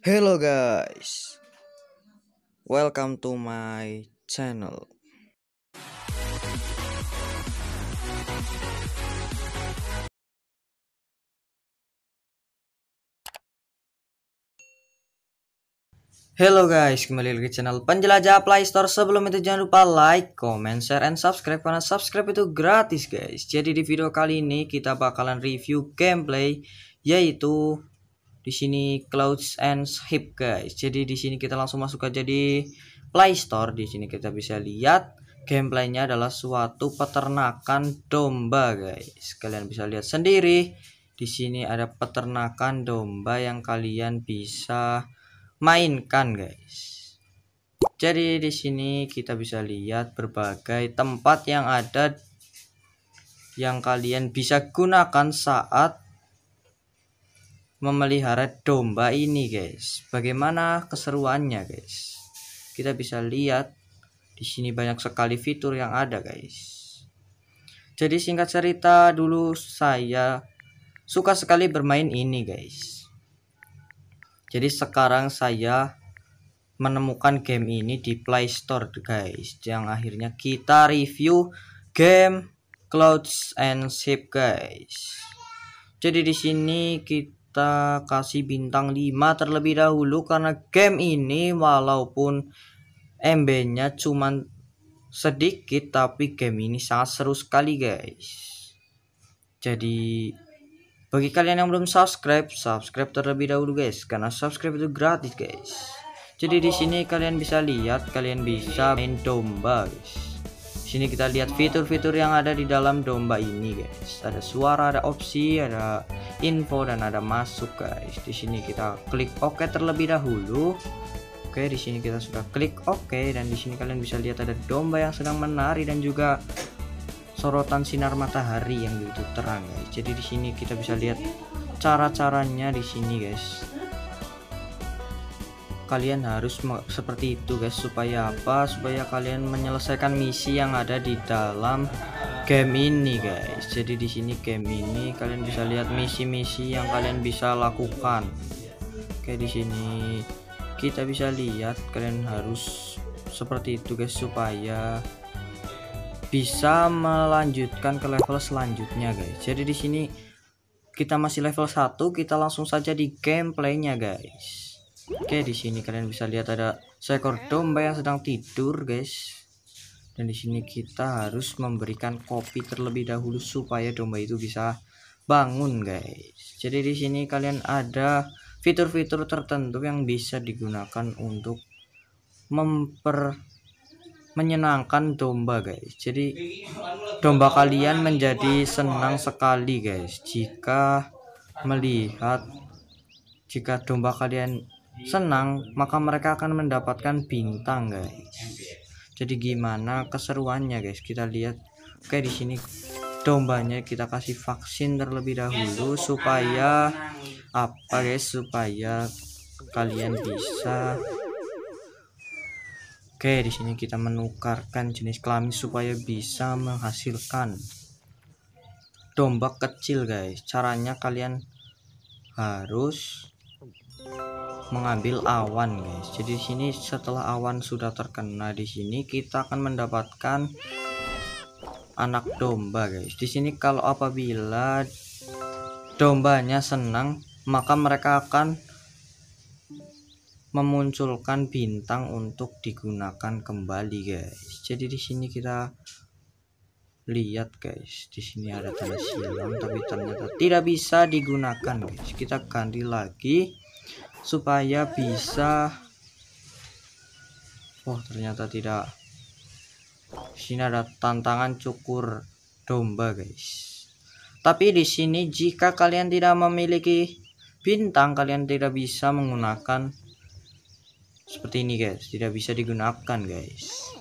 Hello guys, welcome to my channel. Hello guys, kembali lagi ke channel penjelajah Playstore. Sebelum itu jangan lupa like, comment, share, and subscribe karena subscribe itu gratis guys. Jadi di video kali ini kita bakalan review gameplay yaitu di sini clouds and hip guys jadi di sini kita langsung masuk aja di Play Store di sini kita bisa lihat gameplaynya adalah suatu peternakan domba guys kalian bisa lihat sendiri di sini ada peternakan domba yang kalian bisa mainkan guys jadi di sini kita bisa lihat berbagai tempat yang ada yang kalian bisa gunakan saat memelihara domba ini guys bagaimana keseruannya guys kita bisa lihat di sini banyak sekali fitur yang ada guys jadi singkat cerita dulu saya suka sekali bermain ini guys jadi sekarang saya menemukan game ini di Play Store guys yang akhirnya kita review game Clouds and Ship guys jadi di sini kita kita kasih bintang 5 terlebih dahulu karena game ini walaupun MB-nya cuman sedikit tapi game ini sangat seru sekali guys. Jadi bagi kalian yang belum subscribe, subscribe terlebih dahulu guys karena subscribe itu gratis guys. Jadi di sini kalian bisa lihat kalian bisa main domba guys sini kita lihat fitur-fitur yang ada di dalam domba ini guys ada suara ada opsi ada info dan ada masuk guys di sini kita klik oke OK terlebih dahulu oke di sini kita sudah klik oke OK, dan di sini kalian bisa lihat ada domba yang sedang menari dan juga sorotan sinar matahari yang begitu terang guys jadi di sini kita bisa lihat cara-caranya di sini guys kalian harus seperti itu guys supaya apa supaya kalian menyelesaikan misi yang ada di dalam game ini guys jadi di sini game ini kalian bisa lihat misi-misi yang kalian bisa lakukan oke di sini kita bisa lihat kalian harus seperti itu guys supaya bisa melanjutkan ke level selanjutnya guys jadi di sini kita masih level 1 kita langsung saja di gameplaynya guys Oke, di sini kalian bisa lihat ada seekor domba yang sedang tidur, guys. Dan di sini kita harus memberikan kopi terlebih dahulu supaya domba itu bisa bangun, guys. Jadi di sini kalian ada fitur-fitur tertentu yang bisa digunakan untuk memper menyenangkan domba, guys. Jadi domba kalian menjadi senang sekali, guys, jika melihat jika domba kalian senang maka mereka akan mendapatkan bintang guys jadi gimana keseruannya guys kita lihat oke di sini dombanya kita kasih vaksin terlebih dahulu supaya apa guys supaya kalian bisa oke di sini kita menukarkan jenis kelamin supaya bisa menghasilkan domba kecil guys caranya kalian harus mengambil awan guys jadi sini setelah awan sudah terkena di sini kita akan mendapatkan anak domba guys di sini kalau apabila dombanya senang maka mereka akan memunculkan bintang untuk digunakan kembali guys jadi di sini kita lihat guys di sini ada tanda silang tapi ternyata tidak bisa digunakan guys kita ganti lagi supaya bisa oh ternyata tidak sini ada tantangan cukur domba guys tapi di sini jika kalian tidak memiliki bintang kalian tidak bisa menggunakan seperti ini guys tidak bisa digunakan guys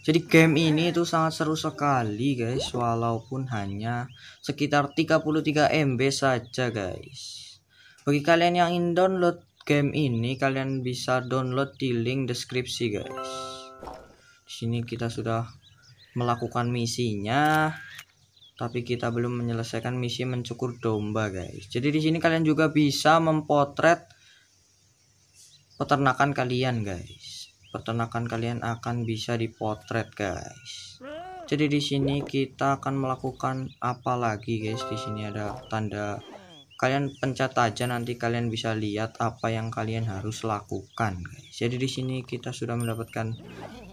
jadi game ini itu sangat seru sekali guys walaupun hanya sekitar 33 MB saja guys bagi kalian yang ingin download game ini, kalian bisa download di link deskripsi, guys. Di sini kita sudah melakukan misinya, tapi kita belum menyelesaikan misi mencukur domba, guys. Jadi di sini kalian juga bisa mempotret peternakan kalian, guys. Peternakan kalian akan bisa dipotret, guys. Jadi di sini kita akan melakukan apa lagi, guys? Di sini ada tanda kalian pencet aja nanti kalian bisa lihat apa yang kalian harus lakukan guys jadi di sini kita sudah mendapatkan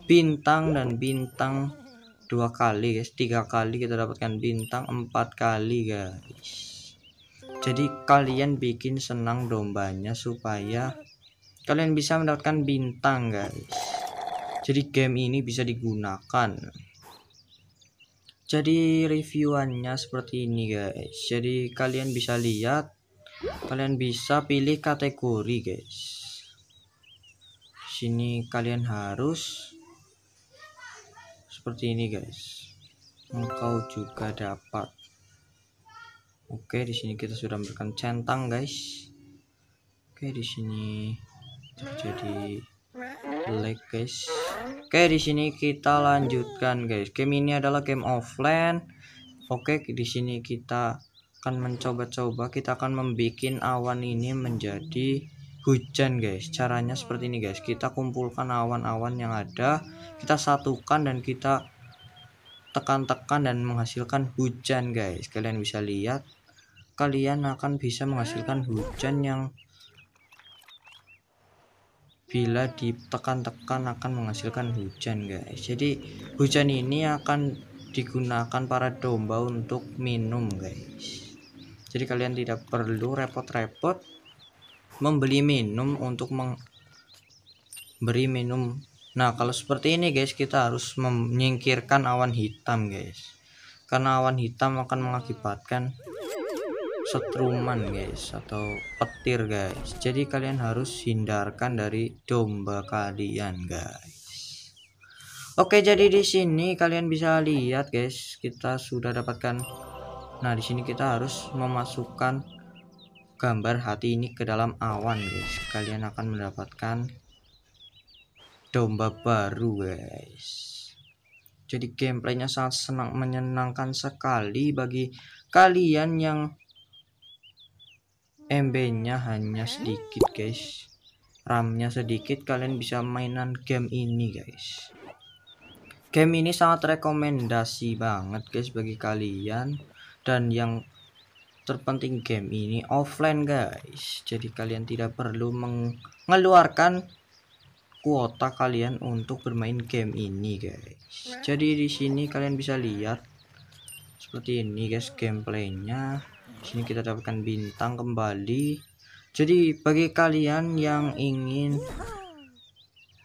bintang dan bintang dua kali guys tiga kali kita dapatkan bintang empat kali guys jadi kalian bikin senang dombanya supaya kalian bisa mendapatkan bintang guys jadi game ini bisa digunakan jadi reviewannya seperti ini guys jadi kalian bisa lihat kalian bisa pilih kategori guys sini kalian harus seperti ini guys engkau juga dapat oke di sini kita sudah memberikan centang guys oke di sini terjadi like guys Oke, di sini kita lanjutkan guys. Game ini adalah game offline. Oke, di sini kita akan mencoba-coba kita akan membuat awan ini menjadi hujan guys caranya seperti ini guys kita kumpulkan awan-awan yang ada kita satukan dan kita tekan-tekan dan menghasilkan hujan guys kalian bisa lihat kalian akan bisa menghasilkan hujan yang bila ditekan-tekan akan menghasilkan hujan guys jadi hujan ini akan digunakan para domba untuk minum guys jadi kalian tidak perlu repot-repot membeli minum untuk memberi minum nah kalau seperti ini guys kita harus menyingkirkan awan hitam guys karena awan hitam akan mengakibatkan setruman guys atau petir guys jadi kalian harus hindarkan dari domba kalian guys Oke jadi di sini kalian bisa lihat guys kita sudah dapatkan nah di sini kita harus memasukkan gambar hati ini ke dalam awan guys kalian akan mendapatkan domba baru guys jadi gameplaynya sangat senang menyenangkan sekali bagi kalian yang MB-nya hanya sedikit guys RAM-nya sedikit kalian bisa mainan game ini guys game ini sangat rekomendasi banget guys bagi kalian dan yang terpenting game ini offline guys jadi kalian tidak perlu mengeluarkan kuota kalian untuk bermain game ini guys jadi di sini kalian bisa lihat seperti ini guys gameplaynya sini kita dapatkan bintang kembali jadi bagi kalian yang ingin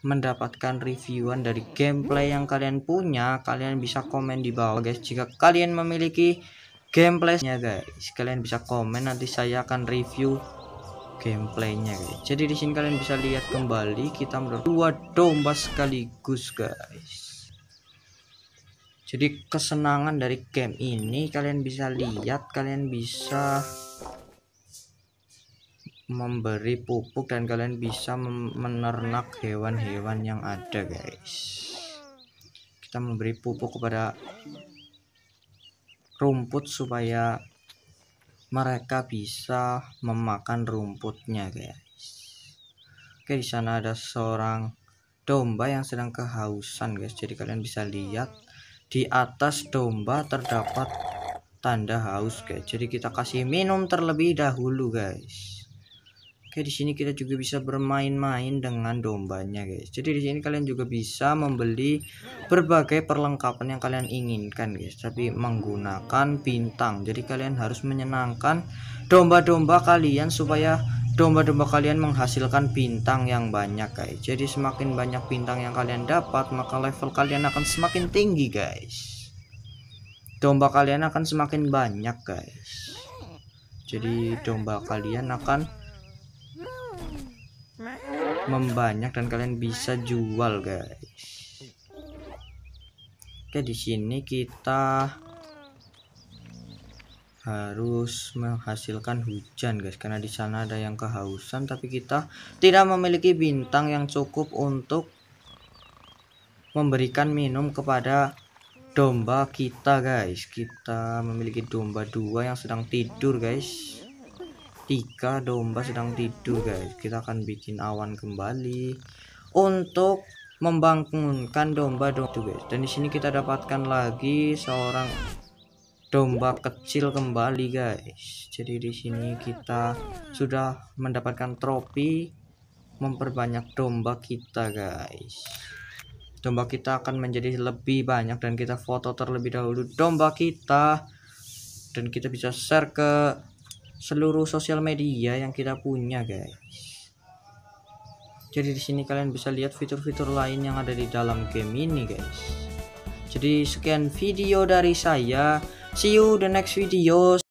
mendapatkan reviewan dari gameplay yang kalian punya kalian bisa komen di bawah guys jika kalian memiliki gameplaynya guys kalian bisa komen nanti saya akan review gameplaynya guys jadi di sini kalian bisa lihat kembali kita mendapatkan dua domba sekaligus guys jadi kesenangan dari game ini kalian bisa lihat kalian bisa memberi pupuk dan kalian bisa menernak hewan-hewan yang ada guys kita memberi pupuk kepada rumput supaya mereka bisa memakan rumputnya guys oke di sana ada seorang domba yang sedang kehausan guys jadi kalian bisa lihat di atas domba terdapat tanda haus guys jadi kita kasih minum terlebih dahulu guys Oke, di sini kita juga bisa bermain-main dengan dombanya, guys. Jadi di sini kalian juga bisa membeli berbagai perlengkapan yang kalian inginkan, guys, tapi menggunakan bintang. Jadi kalian harus menyenangkan domba-domba kalian supaya domba-domba kalian menghasilkan bintang yang banyak, guys. Jadi semakin banyak bintang yang kalian dapat, maka level kalian akan semakin tinggi, guys. Domba kalian akan semakin banyak, guys. Jadi domba kalian akan membanyak dan kalian bisa jual guys oke di sini kita harus menghasilkan hujan guys karena di sana ada yang kehausan tapi kita tidak memiliki bintang yang cukup untuk memberikan minum kepada domba kita guys kita memiliki domba dua yang sedang tidur guys tiga domba sedang tidur guys kita akan bikin awan kembali untuk membangunkan domba domba guys dan di sini kita dapatkan lagi seorang domba kecil kembali guys jadi di sini kita sudah mendapatkan trofi memperbanyak domba kita guys domba kita akan menjadi lebih banyak dan kita foto terlebih dahulu domba kita dan kita bisa share ke seluruh sosial media yang kita punya guys jadi di sini kalian bisa lihat fitur-fitur lain yang ada di dalam game ini guys jadi sekian video dari saya see you the next video